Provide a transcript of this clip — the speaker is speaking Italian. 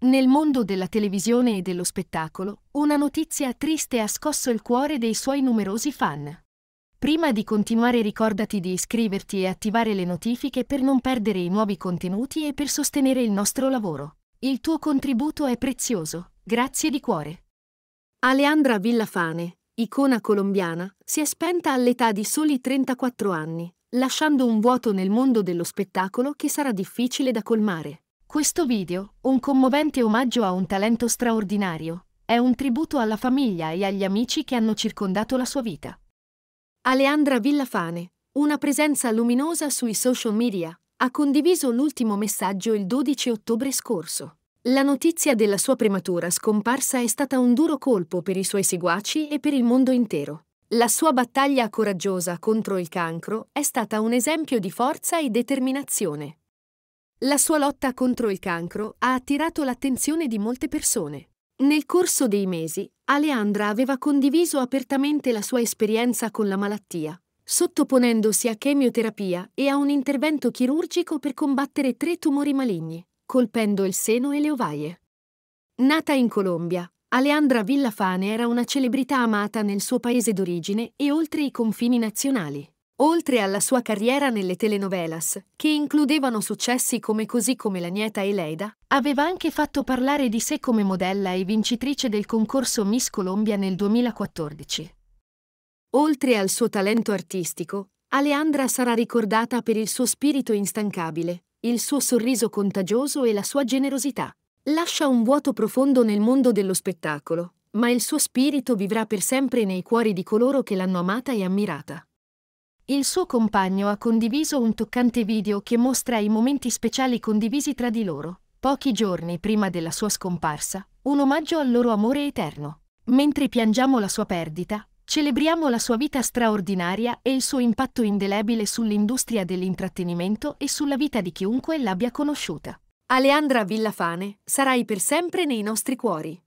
Nel mondo della televisione e dello spettacolo, una notizia triste ha scosso il cuore dei suoi numerosi fan. Prima di continuare ricordati di iscriverti e attivare le notifiche per non perdere i nuovi contenuti e per sostenere il nostro lavoro. Il tuo contributo è prezioso, grazie di cuore. Aleandra Villafane, icona colombiana, si è spenta all'età di soli 34 anni, lasciando un vuoto nel mondo dello spettacolo che sarà difficile da colmare. Questo video, un commovente omaggio a un talento straordinario, è un tributo alla famiglia e agli amici che hanno circondato la sua vita. Aleandra Villafane, una presenza luminosa sui social media, ha condiviso l'ultimo messaggio il 12 ottobre scorso. La notizia della sua prematura scomparsa è stata un duro colpo per i suoi seguaci e per il mondo intero. La sua battaglia coraggiosa contro il cancro è stata un esempio di forza e determinazione. La sua lotta contro il cancro ha attirato l'attenzione di molte persone. Nel corso dei mesi, Aleandra aveva condiviso apertamente la sua esperienza con la malattia, sottoponendosi a chemioterapia e a un intervento chirurgico per combattere tre tumori maligni, colpendo il seno e le ovaie. Nata in Colombia, Aleandra Villafane era una celebrità amata nel suo paese d'origine e oltre i confini nazionali. Oltre alla sua carriera nelle telenovelas, che includevano successi come Così come la nieta e Leida, aveva anche fatto parlare di sé come modella e vincitrice del concorso Miss Colombia nel 2014. Oltre al suo talento artistico, Aleandra sarà ricordata per il suo spirito instancabile, il suo sorriso contagioso e la sua generosità. Lascia un vuoto profondo nel mondo dello spettacolo, ma il suo spirito vivrà per sempre nei cuori di coloro che l'hanno amata e ammirata. Il suo compagno ha condiviso un toccante video che mostra i momenti speciali condivisi tra di loro, pochi giorni prima della sua scomparsa, un omaggio al loro amore eterno. Mentre piangiamo la sua perdita, celebriamo la sua vita straordinaria e il suo impatto indelebile sull'industria dell'intrattenimento e sulla vita di chiunque l'abbia conosciuta. Aleandra Villafane sarai per sempre nei nostri cuori.